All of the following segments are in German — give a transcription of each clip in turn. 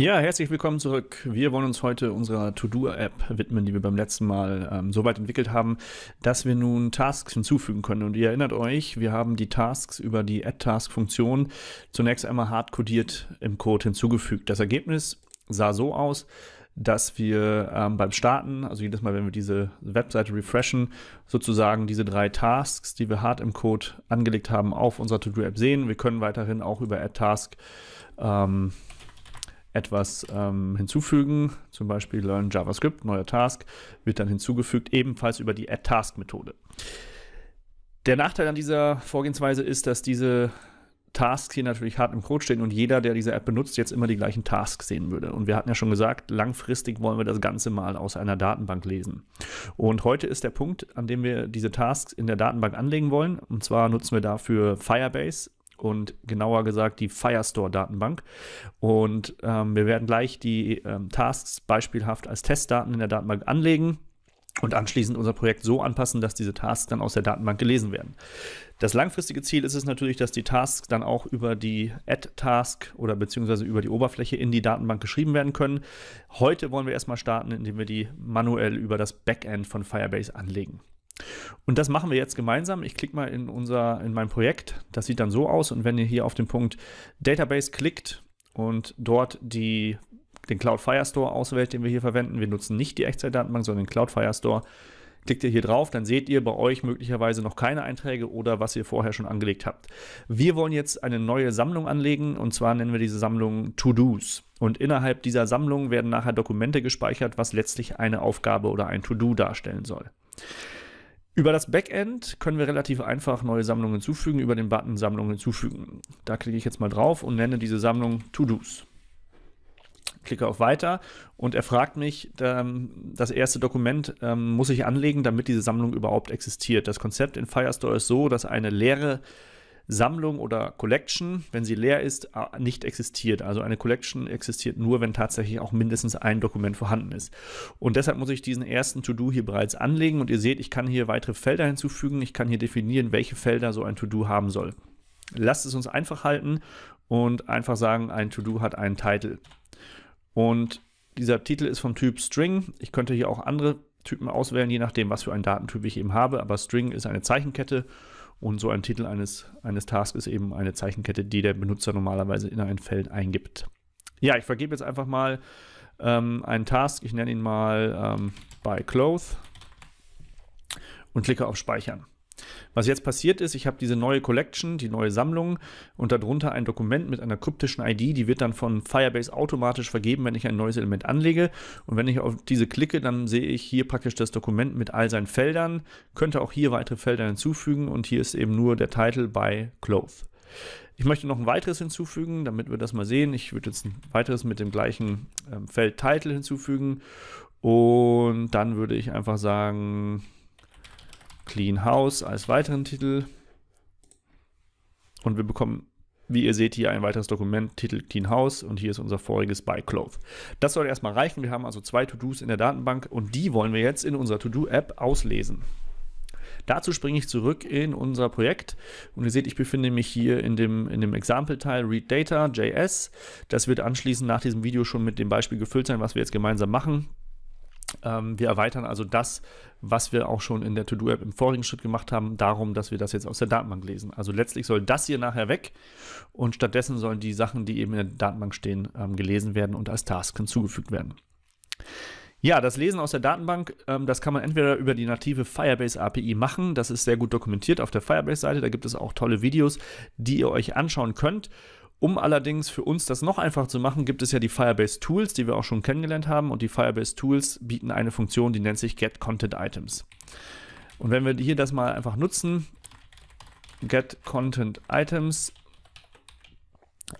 Ja, herzlich willkommen zurück. Wir wollen uns heute unserer To-Do-App widmen, die wir beim letzten Mal ähm, so weit entwickelt haben, dass wir nun Tasks hinzufügen können. Und ihr erinnert euch, wir haben die Tasks über die Add-Task-Funktion zunächst einmal hart hardcodiert im Code hinzugefügt. Das Ergebnis sah so aus, dass wir ähm, beim Starten, also jedes Mal, wenn wir diese Webseite refreshen, sozusagen diese drei Tasks, die wir hart im Code angelegt haben, auf unserer To-Do-App sehen. Wir können weiterhin auch über Add-Task ähm, etwas ähm, hinzufügen, zum Beispiel Learn JavaScript, neuer Task, wird dann hinzugefügt, ebenfalls über die AddTask-Methode. Der Nachteil an dieser Vorgehensweise ist, dass diese Tasks hier natürlich hart im Code stehen und jeder, der diese App benutzt, jetzt immer die gleichen Tasks sehen würde. Und wir hatten ja schon gesagt, langfristig wollen wir das Ganze mal aus einer Datenbank lesen. Und heute ist der Punkt, an dem wir diese Tasks in der Datenbank anlegen wollen. Und zwar nutzen wir dafür Firebase und genauer gesagt die Firestore-Datenbank. Und ähm, wir werden gleich die ähm, Tasks beispielhaft als Testdaten in der Datenbank anlegen und anschließend unser Projekt so anpassen, dass diese Tasks dann aus der Datenbank gelesen werden. Das langfristige Ziel ist es natürlich, dass die Tasks dann auch über die Add-Task oder beziehungsweise über die Oberfläche in die Datenbank geschrieben werden können. Heute wollen wir erstmal starten, indem wir die manuell über das Backend von Firebase anlegen. Und das machen wir jetzt gemeinsam. Ich klicke mal in, unser, in mein Projekt. Das sieht dann so aus. Und wenn ihr hier auf den Punkt Database klickt und dort die, den Cloud Firestore auswählt, den wir hier verwenden, wir nutzen nicht die Echtzeitdatenbank, sondern den Cloud Firestore, klickt ihr hier drauf, dann seht ihr bei euch möglicherweise noch keine Einträge oder was ihr vorher schon angelegt habt. Wir wollen jetzt eine neue Sammlung anlegen und zwar nennen wir diese Sammlung To-Dos. Und innerhalb dieser Sammlung werden nachher Dokumente gespeichert, was letztlich eine Aufgabe oder ein To-Do darstellen soll. Über das Backend können wir relativ einfach neue Sammlungen hinzufügen, über den Button Sammlungen hinzufügen. Da klicke ich jetzt mal drauf und nenne diese Sammlung To-Dos. Klicke auf Weiter und er fragt mich, ähm, das erste Dokument ähm, muss ich anlegen, damit diese Sammlung überhaupt existiert. Das Konzept in Firestore ist so, dass eine leere äh, Sammlung oder Collection, wenn sie leer ist, äh, nicht existiert. Also eine Collection existiert nur, wenn tatsächlich auch mindestens ein Dokument vorhanden ist. Und deshalb muss ich diesen ersten To-Do hier bereits anlegen und ihr seht, ich kann hier weitere Felder hinzufügen, ich kann hier definieren, welche Felder so ein To-Do haben soll. Lasst es uns einfach halten und einfach sagen, ein To-Do hat einen Titel. Und dieser Titel ist vom Typ String. Ich könnte hier auch andere Typen auswählen, je nachdem, was für einen Datentyp ich eben habe, aber String ist eine Zeichenkette und so ein Titel eines, eines Tasks ist eben eine Zeichenkette, die der Benutzer normalerweise in ein Feld eingibt. Ja, ich vergebe jetzt einfach mal ähm, einen Task. Ich nenne ihn mal ähm, by Clothes und klicke auf Speichern. Was jetzt passiert ist, ich habe diese neue Collection, die neue Sammlung und darunter ein Dokument mit einer kryptischen ID, die wird dann von Firebase automatisch vergeben, wenn ich ein neues Element anlege. Und wenn ich auf diese klicke, dann sehe ich hier praktisch das Dokument mit all seinen Feldern, könnte auch hier weitere Felder hinzufügen und hier ist eben nur der Titel bei Clothes. Ich möchte noch ein weiteres hinzufügen, damit wir das mal sehen. Ich würde jetzt ein weiteres mit dem gleichen ähm, Feld Title hinzufügen und dann würde ich einfach sagen, Clean House als weiteren Titel. Und wir bekommen, wie ihr seht, hier ein weiteres Dokument, Titel Clean House. Und hier ist unser voriges By Clove. Das soll erstmal reichen. Wir haben also zwei To-Dos in der Datenbank und die wollen wir jetzt in unserer To-Do-App auslesen. Dazu springe ich zurück in unser Projekt und ihr seht, ich befinde mich hier in dem, in dem Example-Teil Read Data JS. Das wird anschließend nach diesem Video schon mit dem Beispiel gefüllt sein, was wir jetzt gemeinsam machen. Ähm, wir erweitern also das, was wir auch schon in der To-Do-App im vorigen Schritt gemacht haben, darum, dass wir das jetzt aus der Datenbank lesen. Also letztlich soll das hier nachher weg und stattdessen sollen die Sachen, die eben in der Datenbank stehen, ähm, gelesen werden und als Task hinzugefügt werden. Ja, das Lesen aus der Datenbank, ähm, das kann man entweder über die native Firebase API machen. Das ist sehr gut dokumentiert auf der Firebase-Seite. Da gibt es auch tolle Videos, die ihr euch anschauen könnt. Um allerdings für uns das noch einfacher zu machen, gibt es ja die Firebase Tools, die wir auch schon kennengelernt haben. Und die Firebase Tools bieten eine Funktion, die nennt sich Get Content Items. Und wenn wir hier das mal einfach nutzen, Get Content Items,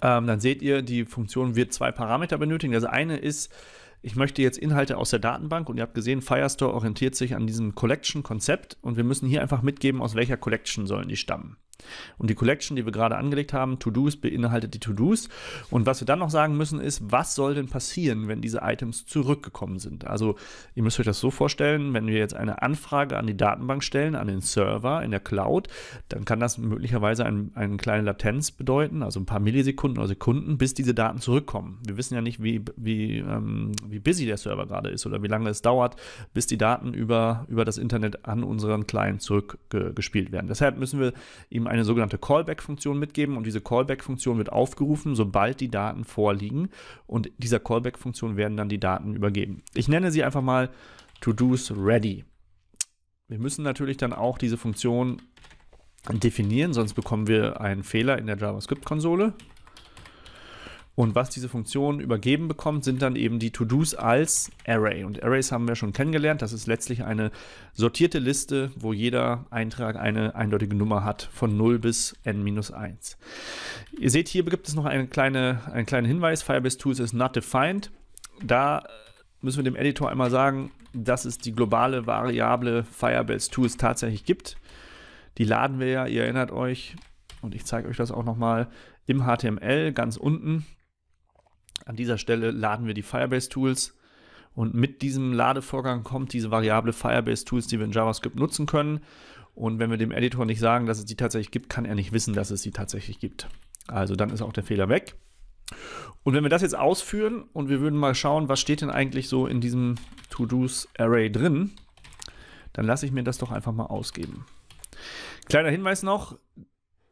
ähm, dann seht ihr, die Funktion wird zwei Parameter benötigen. Das eine ist, ich möchte jetzt Inhalte aus der Datenbank und ihr habt gesehen, Firestore orientiert sich an diesem Collection-Konzept und wir müssen hier einfach mitgeben, aus welcher Collection sollen die stammen. Und die Collection, die wir gerade angelegt haben, To-Dos, beinhaltet die To-Dos. Und was wir dann noch sagen müssen, ist, was soll denn passieren, wenn diese Items zurückgekommen sind? Also, ihr müsst euch das so vorstellen, wenn wir jetzt eine Anfrage an die Datenbank stellen, an den Server in der Cloud, dann kann das möglicherweise ein, eine kleine Latenz bedeuten, also ein paar Millisekunden oder Sekunden, bis diese Daten zurückkommen. Wir wissen ja nicht, wie, wie, ähm, wie busy der Server gerade ist oder wie lange es dauert, bis die Daten über, über das Internet an unseren Client zurückgespielt werden. Deshalb müssen wir ihm eine sogenannte Callback-Funktion mitgeben und diese Callback-Funktion wird aufgerufen, sobald die Daten vorliegen und dieser Callback-Funktion werden dann die Daten übergeben. Ich nenne sie einfach mal To-Dos Ready. Wir müssen natürlich dann auch diese Funktion definieren, sonst bekommen wir einen Fehler in der JavaScript-Konsole. Und was diese Funktion übergeben bekommt, sind dann eben die To-Dos als Array. Und Arrays haben wir schon kennengelernt. Das ist letztlich eine sortierte Liste, wo jeder Eintrag eine eindeutige Nummer hat von 0 bis n-1. Ihr seht, hier gibt es noch eine kleine, einen kleinen Hinweis. Firebase Tools ist not defined. Da müssen wir dem Editor einmal sagen, dass es die globale Variable Firebase Tools tatsächlich gibt. Die laden wir ja, ihr erinnert euch, und ich zeige euch das auch nochmal im HTML ganz unten. An dieser Stelle laden wir die Firebase Tools und mit diesem Ladevorgang kommt diese Variable Firebase Tools, die wir in JavaScript nutzen können. Und wenn wir dem Editor nicht sagen, dass es die tatsächlich gibt, kann er nicht wissen, dass es sie tatsächlich gibt. Also dann ist auch der Fehler weg. Und wenn wir das jetzt ausführen und wir würden mal schauen, was steht denn eigentlich so in diesem To-Dos-Array drin, dann lasse ich mir das doch einfach mal ausgeben. Kleiner Hinweis noch,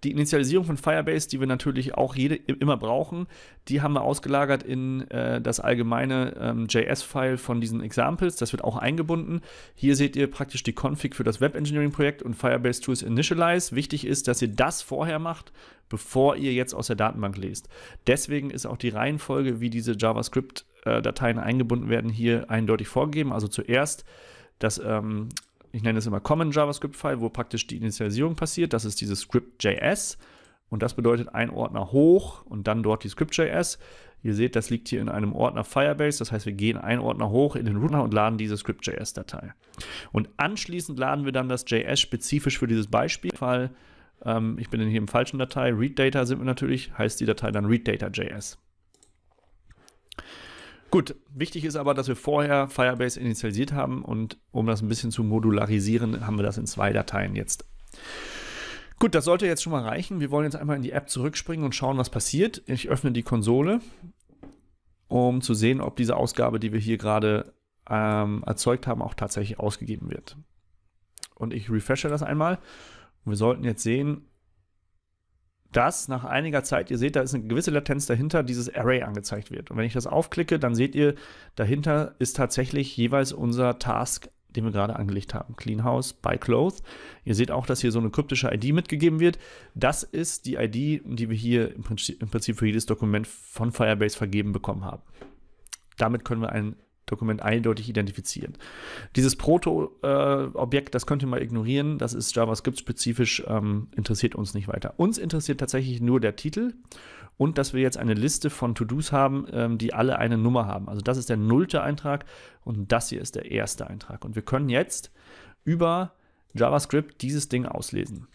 die Initialisierung von Firebase, die wir natürlich auch jede, immer brauchen, die haben wir ausgelagert in äh, das allgemeine ähm, JS-File von diesen Examples. Das wird auch eingebunden. Hier seht ihr praktisch die Config für das Web Engineering-Projekt und Firebase Tools Initialize. Wichtig ist, dass ihr das vorher macht, bevor ihr jetzt aus der Datenbank lest. Deswegen ist auch die Reihenfolge, wie diese JavaScript-Dateien äh, eingebunden werden, hier eindeutig vorgegeben. Also zuerst das ähm, ich nenne es immer Common JavaScript-File, wo praktisch die Initialisierung passiert. Das ist dieses Script.js. Und das bedeutet ein Ordner hoch und dann dort die Script.js. Ihr seht, das liegt hier in einem Ordner Firebase. Das heißt, wir gehen einen Ordner hoch in den Router und laden diese Script.js-Datei. Und anschließend laden wir dann das JS spezifisch für dieses Beispiel. Ähm, ich bin hier im falschen Datei. Read sind wir natürlich, heißt die Datei dann ReadData.js. Gut, wichtig ist aber, dass wir vorher Firebase initialisiert haben und um das ein bisschen zu modularisieren, haben wir das in zwei Dateien jetzt. Gut, das sollte jetzt schon mal reichen. Wir wollen jetzt einmal in die App zurückspringen und schauen, was passiert. Ich öffne die Konsole, um zu sehen, ob diese Ausgabe, die wir hier gerade ähm, erzeugt haben, auch tatsächlich ausgegeben wird. Und ich refreshe das einmal. wir sollten jetzt sehen, dass nach einiger Zeit, ihr seht, da ist eine gewisse Latenz dahinter, dieses Array angezeigt wird. Und wenn ich das aufklicke, dann seht ihr, dahinter ist tatsächlich jeweils unser Task den wir gerade angelegt haben. Clean House by Clothes. Ihr seht auch, dass hier so eine kryptische ID mitgegeben wird. Das ist die ID, die wir hier im Prinzip für jedes Dokument von Firebase vergeben bekommen haben. Damit können wir ein Dokument eindeutig identifizieren. Dieses Proto-Objekt, äh, das könnt ihr mal ignorieren, das ist JavaScript-spezifisch, ähm, interessiert uns nicht weiter. Uns interessiert tatsächlich nur der Titel und dass wir jetzt eine Liste von To-Dos haben, ähm, die alle eine Nummer haben. Also das ist der nullte Eintrag und das hier ist der erste Eintrag. Und wir können jetzt über JavaScript dieses Ding auslesen.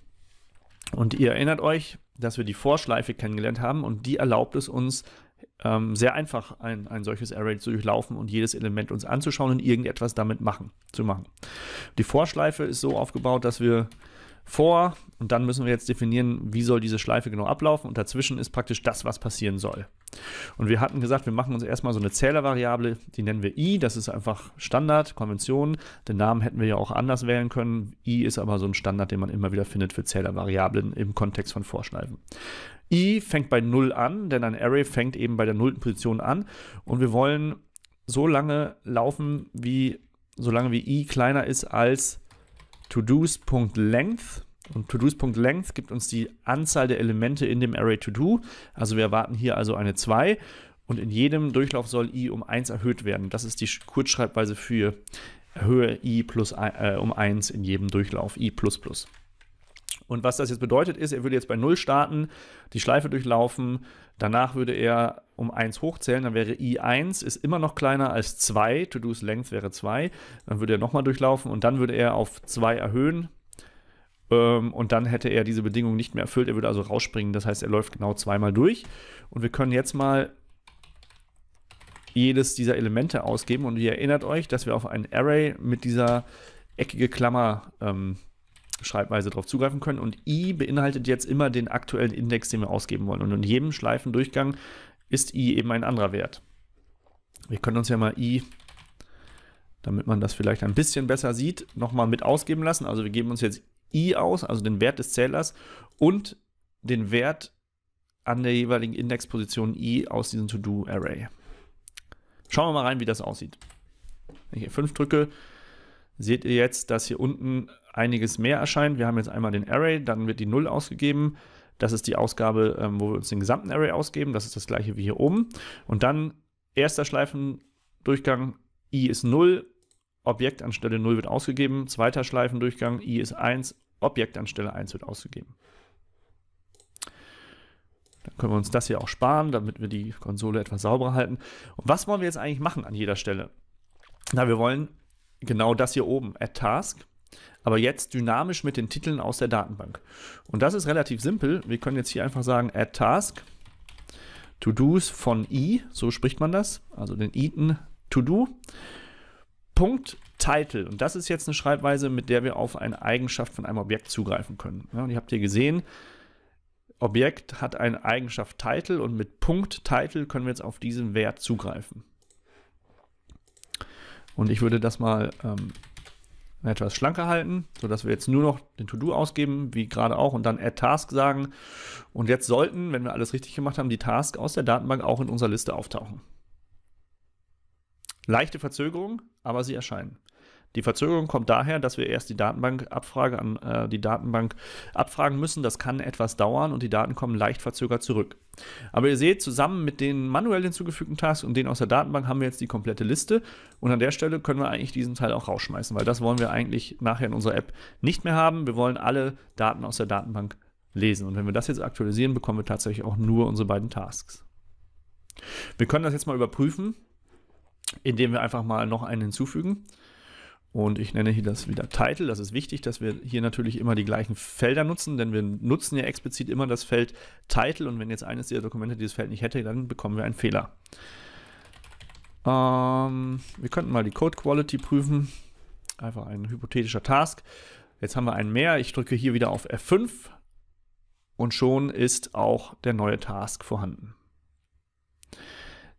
Und ihr erinnert euch, dass wir die Vorschleife kennengelernt haben und die erlaubt es uns, ähm, sehr einfach, ein, ein solches Array zu durchlaufen und jedes Element uns anzuschauen und irgendetwas damit machen, zu machen. Die Vorschleife ist so aufgebaut, dass wir vor und dann müssen wir jetzt definieren, wie soll diese Schleife genau ablaufen und dazwischen ist praktisch das, was passieren soll. Und wir hatten gesagt, wir machen uns erstmal so eine Zählervariable, die nennen wir i, das ist einfach Standard, Konvention. Den Namen hätten wir ja auch anders wählen können. i ist aber so ein Standard, den man immer wieder findet für Zählervariablen im Kontext von Vorschleifen i fängt bei 0 an, denn ein Array fängt eben bei der 0. Position an. Und wir wollen so lange laufen, wie solange wie i kleiner ist als toDo's.length. Und toDo's.length gibt uns die Anzahl der Elemente in dem Array todo. Also wir erwarten hier also eine 2. Und in jedem Durchlauf soll i um 1 erhöht werden. Das ist die Kurzschreibweise für erhöhe i plus, äh, um 1 in jedem Durchlauf, i plus plus. Und was das jetzt bedeutet ist, er würde jetzt bei 0 starten, die Schleife durchlaufen, danach würde er um 1 hochzählen, dann wäre i1 ist immer noch kleiner als 2, to do's length wäre 2, dann würde er nochmal durchlaufen und dann würde er auf 2 erhöhen, ähm, und dann hätte er diese Bedingung nicht mehr erfüllt. Er würde also rausspringen. Das heißt, er läuft genau zweimal durch. Und wir können jetzt mal jedes dieser Elemente ausgeben. Und ihr erinnert euch, dass wir auf ein Array mit dieser eckige Klammer ähm, Schreibweise darauf zugreifen können. Und i beinhaltet jetzt immer den aktuellen Index, den wir ausgeben wollen. Und in jedem Schleifendurchgang ist i eben ein anderer Wert. Wir können uns ja mal i, damit man das vielleicht ein bisschen besser sieht, nochmal mit ausgeben lassen. Also wir geben uns jetzt i aus, also den Wert des Zählers und den Wert an der jeweiligen Indexposition i aus diesem To-Do-Array. Schauen wir mal rein, wie das aussieht. Wenn ich hier 5 drücke, seht ihr jetzt, dass hier unten einiges mehr erscheint. Wir haben jetzt einmal den Array, dann wird die 0 ausgegeben. Das ist die Ausgabe, ähm, wo wir uns den gesamten Array ausgeben. Das ist das gleiche wie hier oben. Und dann erster Schleifendurchgang, i ist 0, Objekt anstelle 0 wird ausgegeben. Zweiter Schleifendurchgang, i ist 1, Objekt anstelle 1 wird ausgegeben. Dann können wir uns das hier auch sparen, damit wir die Konsole etwas sauberer halten. Und was wollen wir jetzt eigentlich machen an jeder Stelle? Na, wir wollen genau das hier oben, Add Task aber jetzt dynamisch mit den Titeln aus der Datenbank. Und das ist relativ simpel. Wir können jetzt hier einfach sagen add task to-dos von i, so spricht man das, also den Eaton to-do. Punkt Title. Und das ist jetzt eine Schreibweise, mit der wir auf eine Eigenschaft von einem Objekt zugreifen können. Ja, und ihr habt hier gesehen, Objekt hat eine Eigenschaft Title und mit Punkt Title können wir jetzt auf diesen Wert zugreifen. Und ich würde das mal ähm, etwas schlanker halten, sodass wir jetzt nur noch den To-Do ausgeben, wie gerade auch, und dann Add Task sagen. Und jetzt sollten, wenn wir alles richtig gemacht haben, die Task aus der Datenbank auch in unserer Liste auftauchen. Leichte Verzögerung, aber sie erscheinen. Die Verzögerung kommt daher, dass wir erst die Datenbankabfrage an äh, die Datenbank abfragen müssen. Das kann etwas dauern und die Daten kommen leicht verzögert zurück. Aber ihr seht, zusammen mit den manuell hinzugefügten Tasks und denen aus der Datenbank haben wir jetzt die komplette Liste. Und an der Stelle können wir eigentlich diesen Teil auch rausschmeißen, weil das wollen wir eigentlich nachher in unserer App nicht mehr haben. Wir wollen alle Daten aus der Datenbank lesen. Und wenn wir das jetzt aktualisieren, bekommen wir tatsächlich auch nur unsere beiden Tasks. Wir können das jetzt mal überprüfen, indem wir einfach mal noch einen hinzufügen. Und ich nenne hier das wieder Title. Das ist wichtig, dass wir hier natürlich immer die gleichen Felder nutzen, denn wir nutzen ja explizit immer das Feld Title. Und wenn jetzt eines dieser Dokumente dieses Feld nicht hätte, dann bekommen wir einen Fehler. Ähm, wir könnten mal die Code Quality prüfen. Einfach ein hypothetischer Task. Jetzt haben wir einen mehr. Ich drücke hier wieder auf F5 und schon ist auch der neue Task vorhanden.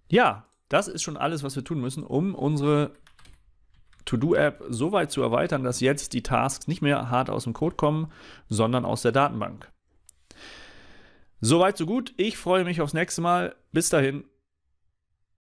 Ja, das ist schon alles, was wir tun müssen, um unsere To-Do-App so weit zu erweitern, dass jetzt die Tasks nicht mehr hart aus dem Code kommen, sondern aus der Datenbank. Soweit, so gut. Ich freue mich aufs nächste Mal. Bis dahin.